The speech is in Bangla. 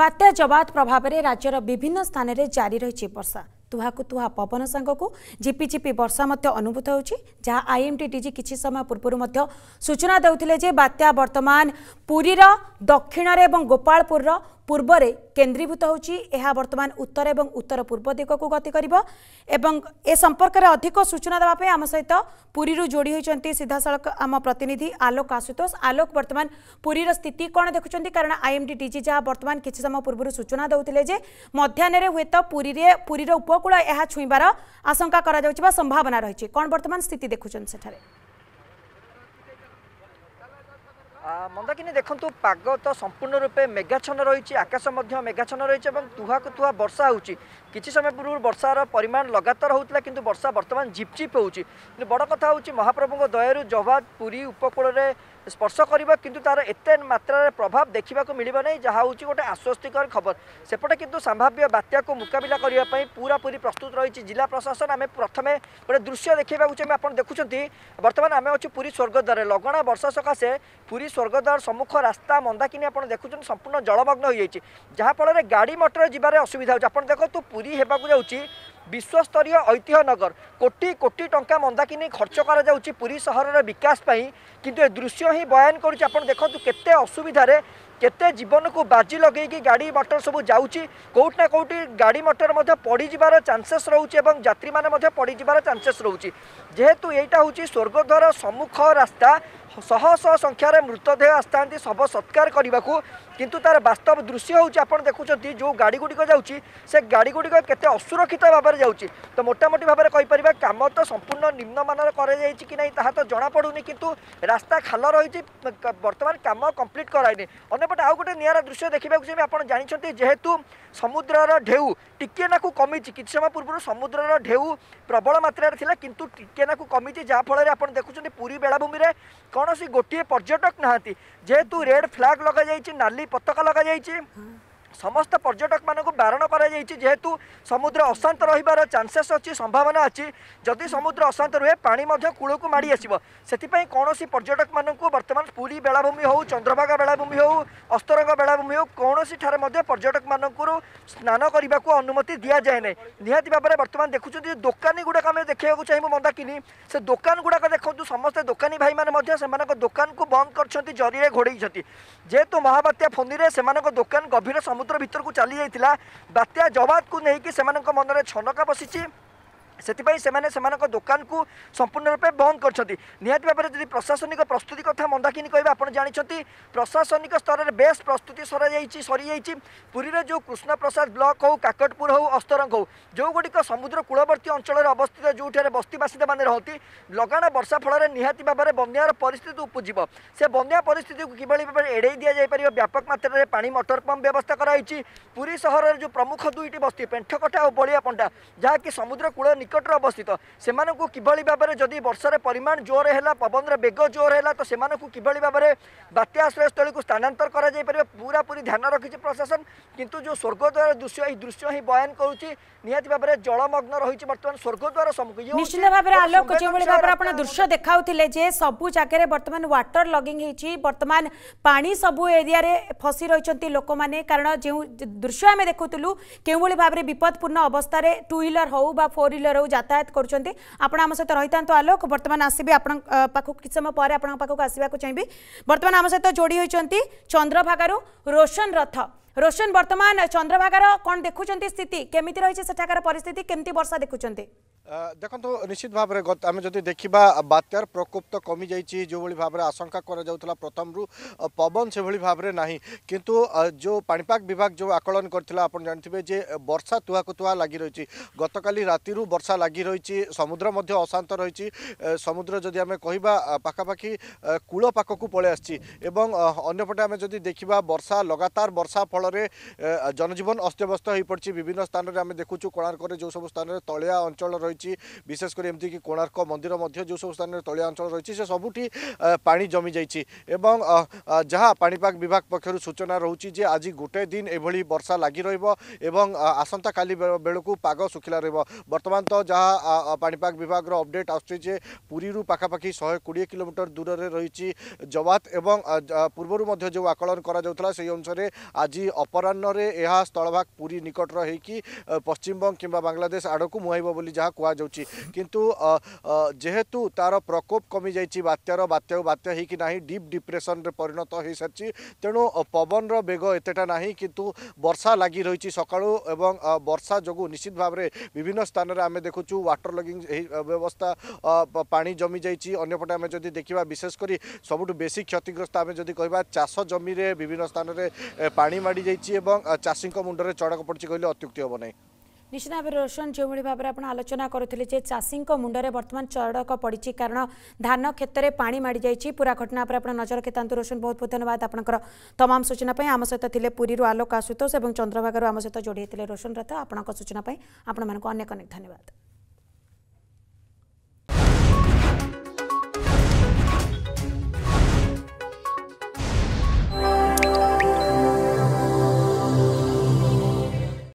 ବାତ୍ୟା ଜବାତ ପ୍ରଭାବରେ ରାଜ୍ୟର ବିଭିନ୍ନ ସ୍ଥାନରେ ଜାରି ରହିଛି ବର୍ଷା ତୁହାକୁ ତୁହା ପବନ ସାଙ୍ଗକୁ ଝିପିଝିପି ବର୍ଷା ମଧ୍ୟ ଅନୁଭୂତ ହେଉଛି ଯାହା ଆଇଏମ୍ଟି ଡିଜି କିଛି ସମୟ ପୂର୍ବରୁ ମଧ୍ୟ ସୂଚନା ଦେଉଥିଲେ ଯେ ବାତ୍ୟା ବର୍ତ୍ତମାନ ପୁରୀର ଦକ୍ଷିଣରେ ଏବଂ ଗୋପାଳପୁରର पूर्व केन्द्रीभूत होर्तमान उत्तर और उत्तर पूर्व दिग्क गति कर संपर्क में अधिक सूचना देवाई आम सहित पूरी जोड़ी होती सीधा सीधासल आम प्रतिनिधि आलोक आशुतोष आलोक बर्तमान पूरीर स्थित कौन देखुं कारण आईएम डी डी जहाँ बर्तमान किसी समय पूर्व सूचना दूसरे मध्यान हूं तो पूरी पूरीर उपकूल यह छुईबार आशंका कर संभावना रही कौन बर्तमान स्थित देखुं सेठे ମନ୍ଦାକିନୀ ଦେଖନ୍ତୁ ପାଗ ତ ସମ୍ପୂର୍ଣ୍ଣ ରୂପେ ମେଘାଛନ ରହିଛି ଆକାଶ ମଧ୍ୟ ମେଘାଛନ ରହିଛି ଏବଂ ତୁହାକୁ ତୁହା ବର୍ଷା ହେଉଛି କିଛି ସମୟ ପୂର୍ବରୁ ବର୍ଷାର ପରିମାଣ ଲଗାତାର ହେଉଥିଲା କିନ୍ତୁ ବର୍ଷା ବର୍ତ୍ତମାନ ଝିପ୍ଚିପ୍ ହେଉଛି କିନ୍ତୁ ବଡ଼ କଥା ହେଉଛି ମହାପ୍ରଭୁଙ୍କ ଦୟାରୁ ଜହାଦ ପୁରୀ ଉପକୂଳରେ স্পর্শ করব কিন্তু তার এতে মাত্রার প্রভাব দেখা মিলব না যা হচ্ছে গোটে আশ্বস্তিকর খবর সেপটে কিন্তু সম্ভাব্য বাত্যাকে মোকাবিলা করা পুরাপুরি প্রস্তুত রয়েছে জেলা প্রশাসন আমি প্রথমে গোটে দৃশ্য দেখাইবা চাই আপনার দেখুম বর্তমান আমি অছু পুরী স্বর্গদ্বারে লগଣା বর্ষা সকাশে পুরী স্বর্গদ্বার সম্মুখ রাস্তা মন্দাকিনি আপনার দেখুম সম্পূর্ণ জলমগ্ন হয়ে যাই যাফলের গাড়ি মটর যাবার অসুবিধা হচ্ছে আপনার দেখুন পুরী হওয়া যাচ্ছে ବିଶ୍ୱସ୍ତରୀୟ ଐତିହ୍ୟ ନଗର କୋଟି କୋଟି ଟଙ୍କା ମନ୍ଦାକିନି ଖର୍ଚ୍ଚ କରାଯାଉଛି ପୁରୀ ସହରର ବିକାଶ ପାଇଁ କିନ୍ତୁ ଏ ଦୃଶ୍ୟ ହିଁ ବୟାନ କରୁଛି ଆପଣ ଦେଖନ୍ତୁ କେତେ ଅସୁବିଧାରେ କେତେ ଜୀବନକୁ ବାଜି ଲଗେଇକି ଗାଡ଼ି ମଟର ସବୁ ଯାଉଛି କେଉଁଠି ନା କେଉଁଠି ଗାଡ଼ି ମଟର ମଧ୍ୟ ପଡ଼ିଯିବାର ଚାନ୍ସେସ୍ ରହୁଛି ଏବଂ ଯାତ୍ରୀମାନେ ମଧ୍ୟ ପଡ଼ିଯିବାର ଚାନ୍ସେସ୍ ରହୁଛି ଯେହେତୁ ଏଇଟା ହେଉଛି ସ୍ୱର୍ଗଦ୍ୱାର ସମ୍ମୁଖ ରାସ୍ତା ଶହ ଶହ ସଂଖ୍ୟାରେ ମୃତଦେହ ଆସିଥାନ୍ତି ଶବ ସତ୍କାର କରିବାକୁ କିନ୍ତୁ ତାର ବାସ୍ତବ ଦୃଶ୍ୟ ହେଉଛି ଆପଣ ଦେଖୁଛନ୍ତି ଯେଉଁ ଗାଡ଼ିଗୁଡ଼ିକ ଯାଉଛି ସେ ଗାଡ଼ିଗୁଡ଼ିକ କେତେ ଅସୁରକ୍ଷିତ ଭାବରେ ଯାଉଛି ତ ମୋଟାମୋଟି ଭାବରେ କହିପାରିବା କାମ ତ ସମ୍ପୂର୍ଣ୍ଣ ନିମ୍ନମାନର କରାଯାଇଛି କି ନାହିଁ ତାହା ତ ଜଣାପଡ଼ୁନି କିନ୍ତୁ ରାସ୍ତା ଖାଲ ରହିଛି ବର୍ତ୍ତମାନ କାମ କମ୍ପ୍ଲିଟ୍ କରାଇନି ଅନ୍ୟପଟେ ଆଉ ଗୋଟେ ନିଆରା ଦୃଶ୍ୟ ଦେଖିବାକୁ ଯିବି ଆପଣ ଜାଣିଛନ୍ତି ଯେହେତୁ ସମୁଦ୍ରର ଢେଉ ଟିକେନାକୁ କମିଛି କିଛି ସମୟ ପୂର୍ବରୁ ସମୁଦ୍ରର ଢେଉ ପ୍ରବଳ ମାତ୍ରାରେ ଥିଲା କିନ୍ତୁ ଟିକେନାକୁ କମିଛି ଯାହାଫଳରେ ଆପଣ ଦେଖୁଛନ୍ତି ପୁରୀ ବେଳାଭୂମିରେ କ'ଣ କୌଣସି ଗୋଟିଏ ପର୍ଯ୍ୟଟକ ନାହାନ୍ତି ଯେହେତୁ ରେଡ୍ ଫ୍ଲାଗ୍ ଲଗାଯାଇଛି ନାଲି ପତାକା ଲଗାଯାଇଛି समस्त पर्यटक मान बारण कर करेतु समुद्र अशांत रहीबार अच्छी संभावना अच्छी जदि समुद्र अशांत रुहे कूल को माड़ आसपाई कौन सी पर्यटक मान बर्तमान पूरी बेलाभूमि हो चंद्रभागा बेलाभूमि हो अस्तरंग बेलाभूमि हो कौन ठार पर्यटक मानू स्नान करने को अनुमति दि जाए ना भाव में बर्तमान देखुं दोकानी गुड़ाक आम देखा चाहिए मंदाकिनी से दोकान गुड़ाक देखते समस्ते दोकानी भाई मैंने दोकान को बंद कर जरिए घोड़े जेहेतु महावात्या फोनी से दोकान गभीर समुद्र সমুদ্র ভিতরক চাল যাই বাত্যা জবাদু নেই সে মনরে ছনকা বসিছে ସେଥିପାଇଁ ସେମାନେ ସେମାନଙ୍କ ଦୋକାନକୁ ସମ୍ପୂର୍ଣ୍ଣ ରୂପେ ବନ୍ଦ କରିଛନ୍ତି ନିହାତି ଭାବରେ ଯଦି ପ୍ରଶାସନିକ ପ୍ରସ୍ତୁତି କଥା ମନ୍ଦାକିନି କହିବେ ଆପଣ ଜାଣିଛନ୍ତି ପ୍ରଶାସନିକ ସ୍ତରରେ ବେଶ୍ ପ୍ରସ୍ତୁତି ସରାଯାଇଛି ସରିଯାଇଛି ପୁରୀର ଯେଉଁ କୃଷ୍ଣପ୍ରସାଦ ବ୍ଲକ ହେଉ କାକଟପୁର ହେଉ ଅସ୍ତରଙ୍ଗ ହେଉ ଯେଉଁଗୁଡ଼ିକ ସମୁଦ୍ର କୂଳବର୍ତ୍ତୀ ଅଞ୍ଚଳରେ ଅବସ୍ଥିତ ଯେଉଁଠାରେ ବସ୍ତିବାସିନ୍ଦାମାନେ ରହନ୍ତି ଲଗାଣ ବର୍ଷା ଫଳରେ ନିହାତି ଭାବରେ ବନ୍ୟାର ପରିସ୍ଥିତି ଉପୁଜିବ ସେ ବନ୍ୟା ପରିସ୍ଥିତିକୁ କିଭଳି ଭାବରେ ଏଡ଼େଇ ଦିଆଯାଇପାରିବ ବ୍ୟାପକ ମାତ୍ରାରେ ପାଣି ମଟର ପମ୍ପ ବ୍ୟବସ୍ଥା କରାଯାଇଛି ପୁରୀ ସହରରେ ଯେଉଁ ପ୍ରମୁଖ ଦୁଇଟି ବସ୍ତି ପେଣ୍ଠକଟା ଓ ବଳିଆପଣ୍ଟା ଯାହାକି ସମୁଦ୍ର କୂଳ ନିକ निकट अवस्थित से कि भावे जदि वर्षार परिमाण जोर है पवन रेग जोर है तो सेवरे बात्याश्रयस्थल को स्थानातर कर पूरा पूरी ध्यान रखी प्रशासन कितु जो स्वर्गद्वार दृश्य यही दृश्य ही बयान करुच्ची भाव जलमग्न रही दृश्य देखा जगह बर्तमान लगिंग फसी रही कारण जो दृश्य आम देखुलू भाव अवस्था टू ह्विलर हो କ୍ଷେତ୍ରରୁ ଯାତାୟାତ କରୁଛନ୍ତି ଆପଣ ଆମ ସହିତ ରହିଥାନ୍ତୁ ଆଲୋକ ବର୍ତ୍ତମାନ ଆସିବି ଆପଣଙ୍କ ପାଖକୁ କିଛି ସମୟ ପରେ ଆପଣଙ୍କ ପାଖକୁ ଆସିବାକୁ ଚାହିଁବି ବର୍ତ୍ତମାନ ଆମ ସହିତ ଯୋଡ଼ି ହୋଇଛନ୍ତି ଚନ୍ଦ୍ରଭାଗାରୁ ରୋଶନ ରଥ ରୋଶନ ବର୍ତ୍ତମାନ ଚନ୍ଦ୍ରଭାଗାର କ'ଣ ଦେଖୁଛନ୍ତି ସ୍ଥିତି କେମିତି ରହିଛି ସେଠାକାର ପରିସ୍ଥିତି କେମିତି ବର୍ଷା ଦେଖୁଛନ୍ତି ଦେଖନ୍ତୁ ନିଶ୍ଚିତ ଭାବରେ ଆମେ ଯଦି ଦେଖିବା ବାତ୍ୟାର ପ୍ରକୋପ ତ କମିଯାଇଛି ଯେଉଁଭଳି ଭାବରେ ଆଶଙ୍କା କରାଯାଉଥିଲା ପ୍ରଥମରୁ ପବନ ସେଭଳି ଭାବରେ ନାହିଁ କିନ୍ତୁ ଯେଉଁ ପାଣିପାଗ ବିଭାଗ ଯେଉଁ ଆକଳନ କରିଥିଲା ଆପଣ ଜାଣିଥିବେ ଯେ ବର୍ଷା ତୁହାକୁ ତୁହା ଲାଗି ରହିଛି ଗତକାଲି ରାତିରୁ ବର୍ଷା ଲାଗି ରହିଛି ସମୁଦ୍ର ମଧ୍ୟ ଅଶାନ୍ତ ରହିଛି ସମୁଦ୍ର ଯଦି ଆମେ କହିବା ପାଖାପାଖି କୂଳ ପାଖକୁ ପଳାଇ ଆସିଛି ଏବଂ ଅନ୍ୟପଟେ ଆମେ ଯଦି ଦେଖିବା ବର୍ଷା ଲଗାତାର ବର୍ଷା ଫଳରେ ଜନଜୀବନ ଅସ୍ତବ୍ୟସ୍ତ ହୋଇପଡ଼ିଛି ବିଭିନ୍ନ ସ୍ଥାନରେ ଆମେ ଦେଖୁଛୁ କୋଣାର୍କରେ ଯେଉଁ ସବୁ ସ୍ଥାନରେ ତଳିଆ ଅଞ୍ଚଳ ରହିଛି রয়েছে বিশেষ করে এমতিকি কোণার্ক মন্দির মধ্যে যে সব স্থানের তলিয়া অঞ্চল রয়েছে সে সবুটি পা জমি যাই এবং যা পাপাগ বিভাগ পক্ষ সূচনা রয়েছে যে আজ গোটে দিন এভাবে বর্ষা লাগি রহব এবং আসন্তা কালি বেড়ক পাগ শুখিলা রহব বর্তমান তো যা পাপাগ বিভাগ অপডেট আসছে যে পুরী পাখাপাখি শহে কোড়ি কিলোমিটর দূরের রয়েছে জবাত এবং পূর্বর মধ্যে যে আকলন করা যাওয়া সেই অনুসারে আজ অপরাহ্নরে স্থলভাগ পুরী নিকটর হয়েকি পশ্চিমবঙ্গ কিংবা বাংলাদেশ আড়ক মুহাইব বলে যা କୁହାଯାଉଛି କିନ୍ତୁ ଯେହେତୁ ତାର ପ୍ରକୋପ କମିଯାଇଛି ବାତ୍ୟାର ବାତ୍ୟା ବାତ୍ୟା ହେଇକି ନାହିଁ ଡିପ୍ ଡିପ୍ରେସନରେ ପରିଣତ ହୋଇସାରିଛି ତେଣୁ ପବନର ବେଗ ଏତେଟା ନାହିଁ କିନ୍ତୁ ବର୍ଷା ଲାଗି ରହିଛି ସକାଳୁ ଏବଂ ବର୍ଷା ଯୋଗୁଁ ନିଶ୍ଚିତ ଭାବରେ ବିଭିନ୍ନ ସ୍ଥାନରେ ଆମେ ଦେଖୁଛୁ ୱାଟର ଲଗିଂ ବ୍ୟବସ୍ଥା ପାଣି ଜମିଯାଇଛି ଅନ୍ୟପଟେ ଆମେ ଯଦି ଦେଖିବା ବିଶେଷ କରି ସବୁଠୁ ବେଶୀ କ୍ଷତିଗ୍ରସ୍ତ ଆମେ ଯଦି କହିବା ଚାଷ ଜମିରେ ବିଭିନ୍ନ ସ୍ଥାନରେ ପାଣି ମାଡ଼ି ଯାଇଛି ଏବଂ ଚାଷୀଙ୍କ ମୁଣ୍ଡରେ ଚଡ଼କ ପଡ଼ିଛି କହିଲେ ଅତ୍ୟୁକ୍ତି ହେବ ନାହିଁ ନିଶ୍ଚିତ ଭାବେ ରୋଶନ ଯେଉଁଭଳି ଭାବରେ ଆପଣ ଆଲୋଚନା କରୁଥିଲେ ଯେ ଚାଷୀଙ୍କ ମୁଣ୍ଡରେ ବର୍ତ୍ତମାନ ଚଡ଼କ ପଡ଼ିଛି କାରଣ ଧାନ କ୍ଷେତରେ ପାଣି ମାଡ଼ିଯାଇଛି ପୁରା ଘଟଣା ଉପରେ ଆପଣ ନଜର କ୍ଷେତାନ୍ତୁ ରୋଶନ ବହୁତ ବହୁତ ଧନ୍ୟବାଦ ଆପଣଙ୍କର ତମାମ ସୂଚନା ପାଇଁ ଆମ ସହିତ ଥିଲେ ପୁରୀରୁ ଆଲୋକ ଆଶୁତୋଷ ଏବଂ ଚନ୍ଦ୍ରଭାଗାରୁ ଆମ ସହିତ ଯୋଡ଼ି ହେଇଥିଲେ ରୋଶନ ରଥ ଆପଣଙ୍କ ସୂଚନା ପାଇଁ ଆପଣମାନଙ୍କୁ ଅନେକ ଅନେକ ଧନ୍ୟବାଦ